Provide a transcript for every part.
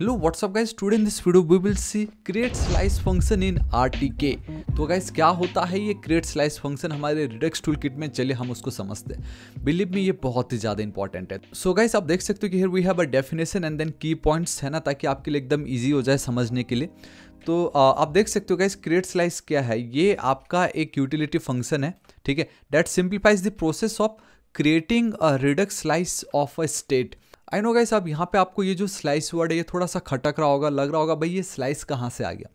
Hello what's up guys student this video we will see create slice function in R तो guys क्या होता है ये क्रिएट स्लाइस फंक्शन हमारे रिडक्स टूल किट में चले हम उसको समझते हैं बिलीव में ये बहुत ही ज़्यादा इंपॉर्टेंट है सो so गाइज आप देख सकते हो कि here we have a definition and then key points है ना ताकि आपके लिए एकदम ईजी हो जाए समझने के लिए तो आप देख सकते हो गाइज क्रिएट स्लाइस क्या है ये आपका एक यूटिलिटी फंक्शन है ठीक है that simplifies the process of creating a Redux slice of a state I know guys अब यहाँ पे आपको ये जो स्लाइस वर्ड है ये थोड़ा सा खटक रहा होगा लग रहा होगा भाई ये स्लाइस कहाँ से आ गया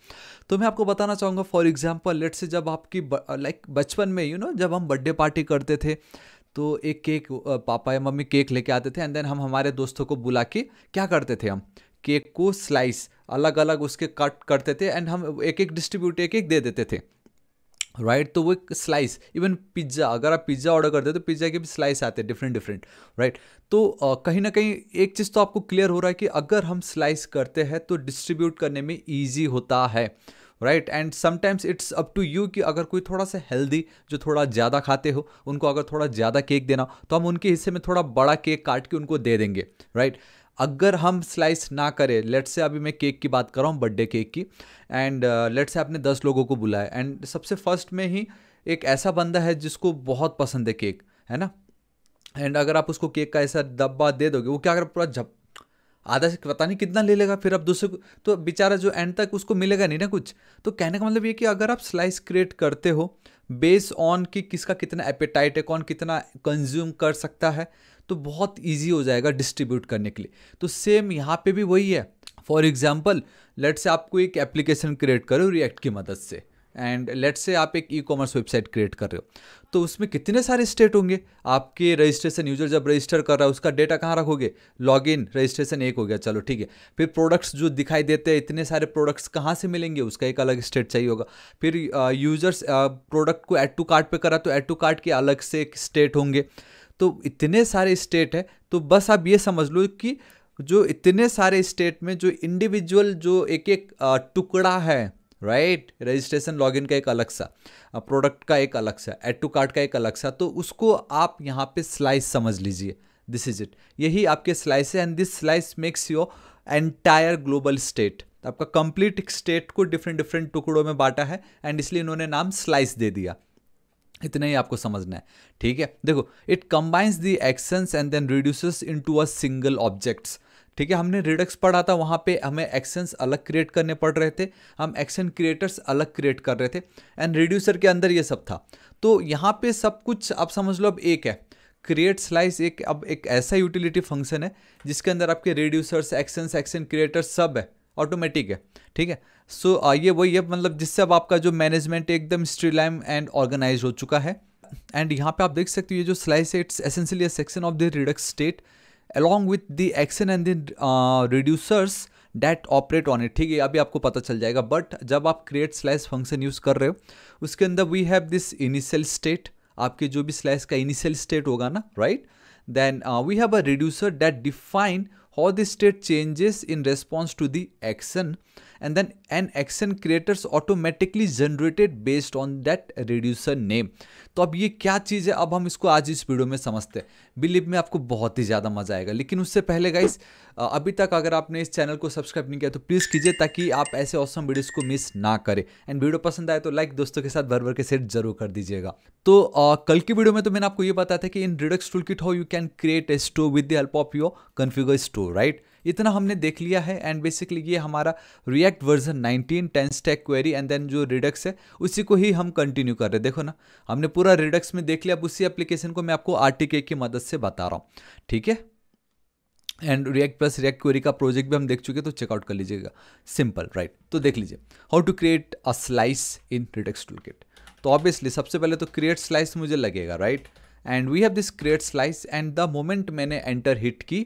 तो मैं आपको बताना चाहूँगा फॉर एग्जाम्पल लेट से जब आपकी लाइक बचपन में यू you नो know, जब हम बर्थडे पार्टी करते थे तो एक केक पापा या मम्मी केक लेके आते थे एंड देन हम हमारे दोस्तों को बुला के क्या करते थे हम केक को स्लाइस अलग अलग उसके कट करते थे एंड हम एक एक डिस्ट्रीब्यूट एक एक दे देते थे राइट right? तो वो एक स्लाइस इवन पिज्ज़ा अगर आप पिज़्ज़ा ऑर्डर करते हो तो पिज़्ज़ा के भी स्लाइस आते हैं डिफरेंट डिफरेंट राइट तो कहीं ना कहीं एक चीज़ तो आपको क्लियर हो रहा है कि अगर हम स्लाइस करते हैं तो डिस्ट्रीब्यूट करने में ईजी होता है right and sometimes it's up to you कि अगर कोई थोड़ा सा हेल्दी जो थोड़ा ज़्यादा खाते हो उनको अगर थोड़ा ज़्यादा केक देना तो हम उनके हिस्से में थोड़ा बड़ा केक काट के उनको दे देंगे राइट right? अगर हम स्लाइस ना करें लेट से अभी मैं केक की बात कर रहा हूँ बर्थडे केक की एंड लेट से आपने दस लोगों को बुलाया एंड सबसे फर्स्ट में ही एक ऐसा बंदा है जिसको बहुत पसंद है केक है ना एंड अगर आप उसको केक का ऐसा डब्बा दे दोगे वो क्या अगर पूरा झप आधा से पता नहीं कितना ले लेगा फिर आप दूसरे को तो बेचारा जो एंड तक उसको मिलेगा नहीं ना कुछ तो कहने का मतलब ये कि अगर आप स्लाइस क्रिएट करते हो बेस ऑन कि किसका कितना एपेटाइट है कौन कितना कंज्यूम कर सकता है तो बहुत ईजी हो जाएगा डिस्ट्रीब्यूट करने के लिए तो सेम यहाँ पर भी वही है फॉर एग्जाम्पल लेट से आपको एक एप्लीकेशन क्रिएट करो रिएक्ट की मदद से एंड लेट से आप एक ई कॉमर्स वेबसाइट क्रिएट कर रहे हो तो उसमें कितने सारे स्टेट होंगे आपके रजिस्ट्रेशन यूजर जब रजिस्टर कर रहा है उसका डेटा कहाँ रखोगे लॉग इन रजिस्ट्रेशन एक हो गया चलो ठीक है फिर प्रोडक्ट्स जो दिखाई देते हैं इतने सारे प्रोडक्ट्स कहाँ से मिलेंगे उसका एक अलग स्टेट चाहिए होगा फिर यूजर्स प्रोडक्ट को एड टू कार्ट पे करा तो ऐड टू कार्ट के अलग से एक स्टेट होंगे तो इतने सारे स्टेट है तो बस आप ये समझ लो कि जो इतने सारे स्टेट में जो इंडिविजुअल जो एक एक टुकड़ा है राइट रजिस्ट्रेशन लॉगिन का एक अलग सा प्रोडक्ट का एक अलग सा एड टू कार्ड का एक अलग सा तो उसको आप यहाँ पे स्लाइस समझ लीजिए दिस इज इट यही आपके स्लाइस है and this slice makes your entire global state आपका कंप्लीट स्टेट को डिफरेंट डिफरेंट टुकड़ों में बांटा है एंड इसलिए इन्होंने नाम स्लाइस दे दिया इतना ही आपको समझना है ठीक है देखो it combines the actions and then reduces into a single objects ठीक है हमने रिडक्स पढ़ा था वहाँ पे हमें एक्शंस अलग क्रिएट करने पड़ रहे थे हम एक्शन क्रिएटर्स अलग क्रिएट कर रहे थे एंड रिड्यूसर के अंदर ये सब था तो यहाँ पे सब कुछ आप समझ लो अब एक है क्रिएट स्लाइस एक अब एक ऐसा यूटिलिटी फंक्शन है जिसके अंदर आपके रिड्यूसर्स एक्शंस एक्शन क्रिएटर्स सब है ऑटोमेटिक है ठीक है सो so, ये वही है मतलब जिससे अब आपका जो मैनेजमेंट एकदम स्ट्रीलाइम एंड ऑर्गेनाइज हो चुका है एंड यहाँ पे आप देख सकते हो ये जो स्लाइस है it's essentially section of the Redux state along with the action and the reducers that operate on it ठीक है अभी आपको पता चल जाएगा बट जब आप क्रिएट स्लाइस फंक्शन यूज़ कर रहे हो उसके अंदर we have this initial state आपके जो भी स्लाइस का इनिशियल स्टेट होगा ना right then we have a reducer that define how the state changes in response to the action and then an action creators automatically generated based on that reducer name तो अब ये क्या चीज़ है अब हम इसको आज इस वीडियो में समझते हैं बिलीव में आपको बहुत ही ज़्यादा मज़ा आएगा लेकिन उससे पहले गाइस अभी तक अगर आपने इस चैनल को सब्सक्राइब नहीं किया तो प्लीज़ कीजिए ताकि आप ऐसे औसम वीडियोस को मिस ना करें एंड वीडियो पसंद आए तो लाइक दोस्तों के साथ भर भर के सेट जरूर कर दीजिएगा तो आ, कल की वीडियो में तो मैंने आपको ये बताया था कि in Redux toolkit how you can create a store with the help of your configure store right इतना हमने देख लिया है एंड बेसिकली ये हमारा React version 19 TanStack query and then जो रिडक्स है उसी को ही हम कंटिन्यू कर रहे हैं देखो ना हमने पूरा रिडक्स में देख लिया अब उसी एप्लीकेशन को मैं आपको आर की मदद से बता रहा हूँ ठीक है and React plus React query का प्रोजेक्ट भी हम देख चुके हैं तो चेकआउट कर लीजिएगा सिंपल राइट तो देख लीजिए how to create a slice in Redux toolkit तो ऑब्वियसली सबसे पहले तो क्रिएट स्लाइस मुझे लगेगा right and we have this create slice and the moment मैंने एंटर हिट की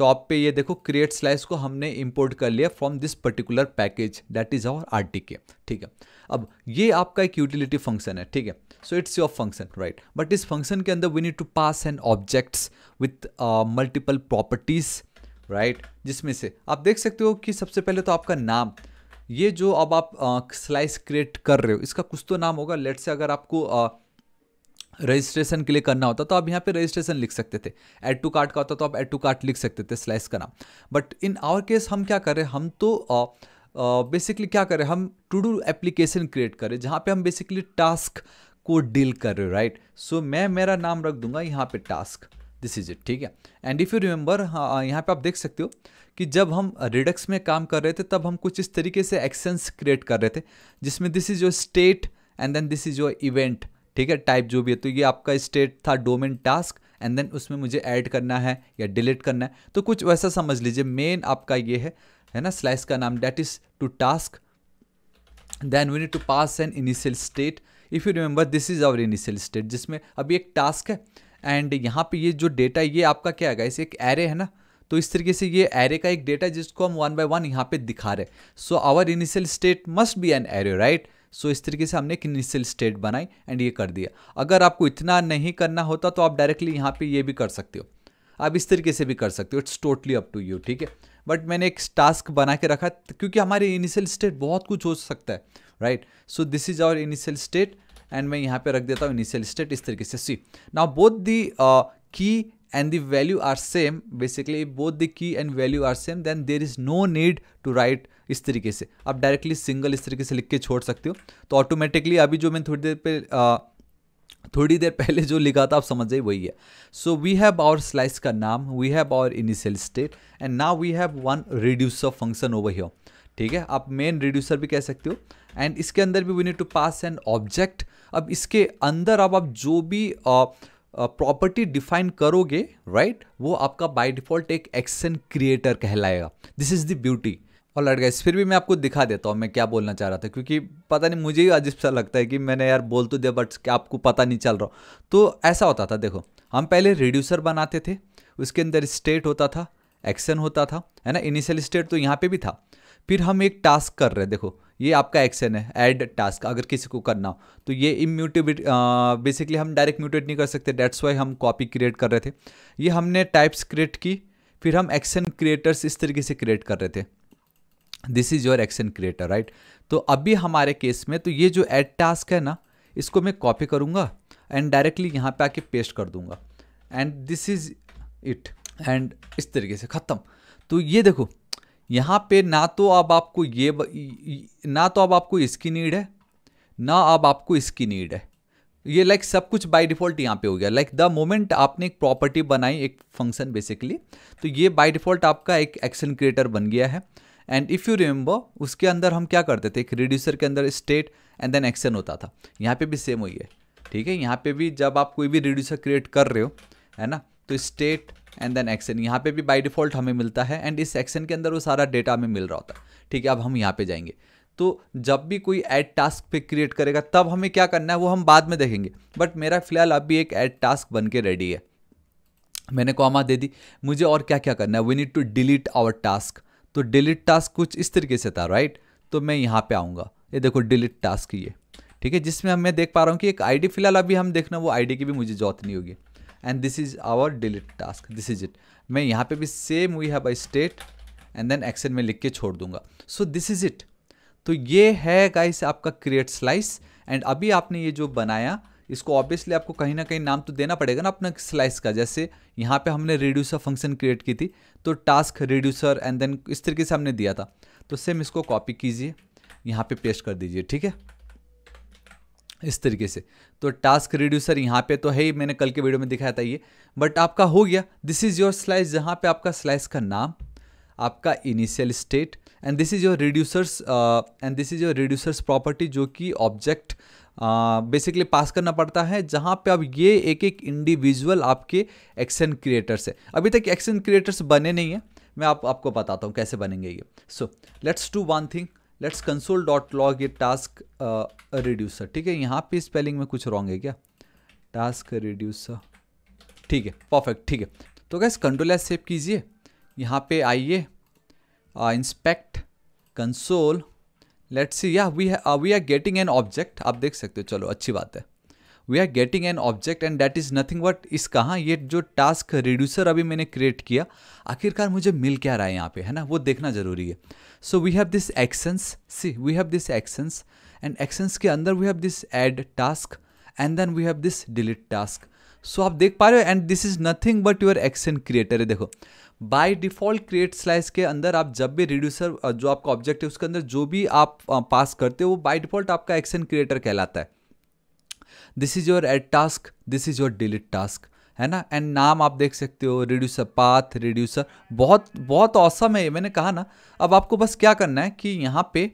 टॉप पे ये देखो क्रिएट स्लाइस को हमने इंपोर्ट कर लिया from this particular package that is our R ठीक है अब ये आपका एक यूटिलिटी फंक्शन है ठीक है so it's your function right but इस फंक्शन के अंदर we need to pass an objects with multiple properties right जिसमें से आप देख सकते हो कि सबसे पहले तो आपका नाम ये जो अब आप स्लाइस uh, क्रिएट कर रहे हो इसका कुछ तो नाम होगा लेट से अगर आपको uh, रजिस्ट्रेशन के लिए करना होता तो आप यहाँ पे रजिस्ट्रेशन लिख सकते थे एड टू कार्ट का होता तो आप एड टू कार्ट लिख सकते थे स्लाइस का नाम बट इन आवर केस हम क्या करें हम तो बेसिकली uh, क्या करें हम टू डू एप्लीकेशन क्रिएट करें जहाँ पे हम बेसिकली टास्क को डील कर रहे राइट सो so, मैं मेरा नाम रख दूंगा यहाँ पे टास्क दिस इज इट ठीक है एंड इफ़ यू रिमेंबर यहाँ पे आप देख सकते हो कि जब हम रिडक्स में काम कर रहे थे तब हम कुछ इस तरीके से एक्शंस क्रिएट कर रहे थे जिसमें this is your state and then this is your event ठीक है टाइप जो भी है तो ये आपका स्टेट था डोमेन टास्क एंड देन उसमें मुझे ऐड करना है या डिलीट करना है तो कुछ वैसा समझ लीजिए मेन आपका ये है है ना स्लाइस का नाम that is to task then we need to pass an initial state if you remember this is our initial state जिसमें अभी एक टास्क है एंड यहाँ पे ये जो डेटा ये आपका क्या है इसे एक एरे है ना तो इस तरीके से ये एरे का एक डेटा जिसको हम वन बाय वन यहाँ पे दिखा रहे हैं so our initial state must be an array right so इस तरीके से हमने एक इनिशियल स्टेट बनाई एंड ये कर दिया अगर आपको इतना नहीं करना होता तो आप डायरेक्टली यहाँ पे ये भी कर सकते हो आप इस तरीके से भी कर सकते हो it's totally up to you ठीक है बट मैंने एक टास्क बना के रखा क्योंकि हमारे इनिशियल स्टेट बहुत कुछ हो सकता है right so this is our initial state and मैं यहाँ पे रख देता हूँ इनिशियल स्टेट इस तरीके से सी नाउ बोथ दी की and the value are same basically if both the key and value are same then there is no need to write इस तरीके से आप डायरेक्टली सिंगल इस तरीके से लिख के छोड़ सकते हो तो ऑटोमेटिकली अभी जो मैंने थोड़ी देर पे आ, थोड़ी देर पहले जो लिखा था आप समझ जाइए वही है so we have our slice का नाम we have our initial state and now we have one reducer function over here ठीक है आप मेन रिड्यूसर भी कह सकते हो एंड इसके अंदर भी we need to pass an object अब इसके अंदर अब आप जो भी uh, प्रॉपर्टी डिफाइन करोगे राइट right? वो आपका बाय डिफॉल्ट एक एक्शन क्रिएटर कहलाएगा दिस इज़ द ब्यूटी और लड़ गए फिर भी मैं आपको दिखा देता हूँ मैं क्या बोलना चाह रहा था क्योंकि पता नहीं मुझे ही अजीब सा लगता है कि मैंने यार बोल तो दिया बट आपको पता नहीं चल रहा तो ऐसा होता था देखो हम पहले रिड्यूसर बनाते थे उसके अंदर स्टेट होता था एक्शन होता था है ना इनिशियल स्टेट तो यहाँ पे भी था फिर हम एक टास्क कर रहे हैं देखो ये आपका एक्शन है ऐड टास्क अगर किसी को करना हो तो ये इम्यूटेबिलिटी बेसिकली हम डायरेक्ट म्यूटेट नहीं कर सकते डेट्स वाई हम कॉपी क्रिएट कर रहे थे ये हमने टाइप्स क्रिएट की फिर हम एक्शन क्रिएटर्स इस तरीके से क्रिएट कर रहे थे this is your action creator right तो अभी हमारे केस में तो ये जो एड टास्क है ना इसको मैं कॉपी करूँगा एंड डायरेक्टली यहाँ पे आके पेस्ट कर दूँगा and this is it and इस तरीके से ख़त्म तो ये देखो यहाँ पे ना तो अब आपको ये ना तो अब आपको इसकी नीड है ना अब आपको इसकी नीड है ये लाइक सब कुछ बाय डिफ़ॉल्ट यहाँ पे हो गया लाइक द मोमेंट आपने एक प्रॉपर्टी बनाई एक फंक्शन बेसिकली तो ये बाय डिफ़ॉल्ट आपका एक एक्शन क्रिएटर बन गया है एंड इफ़ यू रिमेंबर उसके अंदर हम क्या करते थे एक रिड्यूसर के अंदर स्टेट एंड देन एक्शन होता था यहाँ पे भी सेम वही है ठीक है यहाँ पे भी जब आप कोई भी रिड्यूसर क्रिएट कर रहे हो है ना तो स्टेट एंड देन एक्शन यहाँ पे भी बाय डिफ़ॉल्ट हमें मिलता है एंड इस एक्शन के अंदर वो सारा डेटा हमें मिल रहा होता है ठीक है अब हम यहाँ पे जाएंगे तो जब भी कोई ऐड टास्क पे क्रिएट करेगा तब हमें क्या करना है वो हम बाद में देखेंगे बट मेरा फिलहाल अभी एक ऐड टास्क बन के रेडी है मैंने कॉमा दे दी मुझे और क्या क्या करना है we need to delete our task तो डिलीट टास्क कुछ इस तरीके से था राइट तो मैं यहाँ पे आऊँगा ये देखो डिलीट टास्क ये ठीक है जिसमें हम मैं देख पा रहा हूँ कि एक आईडी फिलहाल अभी हम देखना वो आईडी की भी मुझे जरूरत नहीं होगी and this is our delete task this is it मैं यहाँ पे भी same we have I state and then Excel में लिख के छोड़ दूंगा सो दिस इज इट तो ये है गाइस आपका क्रिएट स्लाइस एंड अभी आपने ये जो बनाया इसको ऑब्वियसली आपको कहीं ना कहीं नाम तो देना पड़ेगा ना अपना स्लाइस का जैसे यहाँ पे हमने रिड्यूसर फंक्शन क्रिएट की थी तो टास्क रिड्यूसर एंड देन इस तरीके से हमने दिया था तो सेम इसको कॉपी कीजिए यहाँ पे पेस्ट कर दीजिए ठीक है इस तरीके से तो टास्क रिड्यूसर यहाँ पे तो है ही मैंने कल के वीडियो में दिखाया था ये बट आपका हो गया दिस इज़ योर स्लाइस जहाँ पे आपका स्लाइस का नाम आपका initial state and this is your reducers and this is your reducers property जो कि ऑब्जेक्ट बेसिकली पास करना पड़ता है जहाँ पे अब ये एक एक इंडिविजुअल आपके एक्शन क्रिएटर्स है अभी तक एक्शन क्रिएटर्स बने नहीं हैं मैं आप, आपको बताता हूँ कैसे बनेंगे ये so let's do one thing let's console dot log ये टास्क रिड्यूसर uh, ठीक है यहाँ पे स्पेलिंग में कुछ रॉन्ग है क्या टास्क रिड्यूसर ठीक है परफेक्ट ठीक है तो गैस कंट्रोल एस सेव कीजिए यहाँ पे आइए इंस्पेक्ट कंसोल लेट्स सी या we we are getting an object आप देख सकते हो चलो अच्छी बात है we are getting an object and that is nothing but इस कहाँ ये जो टास्क रिड्यूसर अभी मैंने क्रिएट किया आखिरकार मुझे मिल क्या रहा है यहाँ पे है ना वो देखना ज़रूरी है so we have this actions see we have this actions and actions के अंदर we have this add task and then we have this delete task so आप देख पा रहे हो and this is nothing but your action creator है देखो by default create slice के अंदर आप जब भी रिड्यूसर जो आपका ऑब्जेक्ट है उसके अंदर जो भी आप पास करते हो वो बाय डिफॉल्ट आपका एक्शन क्रिएटर कहलाता है this is your add task this is your delete task है ना एंड नाम आप देख सकते हो रिड्यूसर पाथ रिड्यूसर बहुत बहुत औसम है मैंने कहा ना अब आपको बस क्या करना है कि यहाँ पे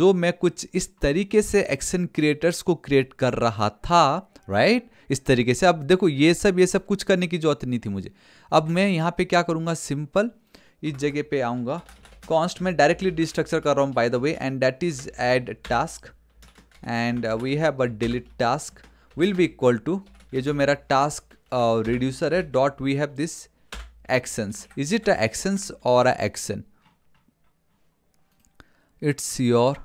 जो मैं कुछ इस तरीके से एक्शन क्रिएटर्स को क्रिएट कर रहा था राइट इस तरीके से अब देखो ये सब ये सब कुछ करने की जरूरत नहीं थी मुझे अब मैं यहाँ पे क्या करूँगा सिंपल इस जगह पे आऊँगा कॉन्स्ट में डायरेक्टली डिस्ट्रक्चर कर रहा हूँ by the way and that is add task and we have a delete task will be equal to ये जो मेरा टास्क रिड्यूसर uh, है dot we have this actions is it a actions और a action it's your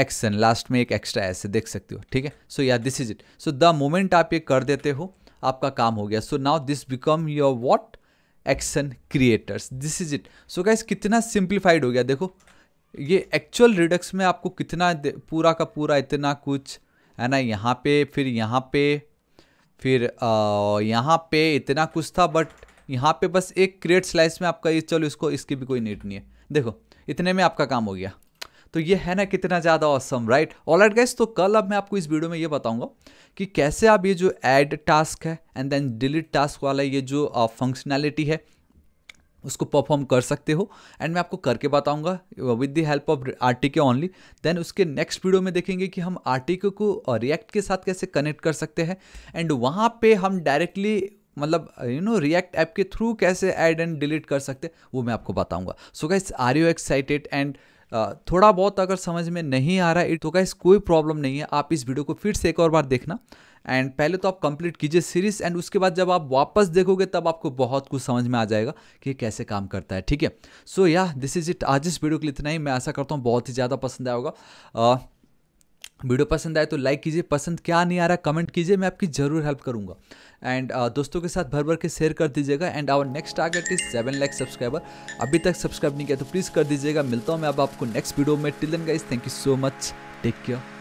action last में एक extra ऐसे देख सकते हो ठीक है so yeah this is it so the moment आप ये कर देते हो आपका काम हो गया so now this become your what action creators this is it so guys कितना सिंप्लीफाइड हो गया देखो ये एक्चुअल रिडक्स में आपको कितना पूरा का पूरा इतना कुछ है ना यहाँ पे फिर यहाँ पे फिर यहाँ पे इतना कुछ था बट यहाँ पे बस एक क्रिएट स्लाइस में आपका ये चलो इसको इसकी भी कोई नीड नहीं है देखो इतने में आपका काम हो गया तो ये है ना कितना ज़्यादा awesome right alright guys तो कल अब मैं आपको इस वीडियो में ये बताऊंगा कि कैसे आप ये जो ऐड टास्क है एंड देन डिलीट टास्क वाला ये जो फंक्शनैलिटी है उसको परफॉर्म कर सकते हो एंड मैं आपको करके बताऊंगा with the help of R K only then उसके नेक्स्ट वीडियो में देखेंगे कि हम आर को रिएक्ट के साथ कैसे कनेक्ट कर सकते हैं एंड वहाँ पे हम डायरेक्टली मतलब यू नो रिएक्ट ऐप के थ्रू कैसे ऐड एंड डिलीट कर सकते हैं वो मैं आपको बताऊंगा so guys are you excited and थोड़ा बहुत अगर समझ में नहीं आ रहा है तो गाइस कोई प्रॉब्लम नहीं है आप इस वीडियो को फिर से एक और बार देखना एंड पहले तो आप कंप्लीट कीजिए सीरीज एंड उसके बाद जब आप वापस देखोगे तब आपको बहुत कुछ समझ में आ जाएगा कि कैसे काम करता है ठीक है so yeah this is it आज इस वीडियो के लिए इतना ही मैं ऐसा करता हूँ बहुत ही ज़्यादा पसंद आएगा वीडियो पसंद आए तो लाइक कीजिए पसंद क्या नहीं आ रहा कमेंट कीजिए मैं आपकी ज़रूर हेल्प करूंगा एंड uh, दोस्तों के साथ भर भर के शेयर कर दीजिएगा and our next target is seven lakh subscriber अभी तक सब्सक्राइब नहीं किया तो प्लीज़ कर दीजिएगा मिलता हूँ मैं अब आपको नेक्स्ट वीडियो में till then guys thank you so much take care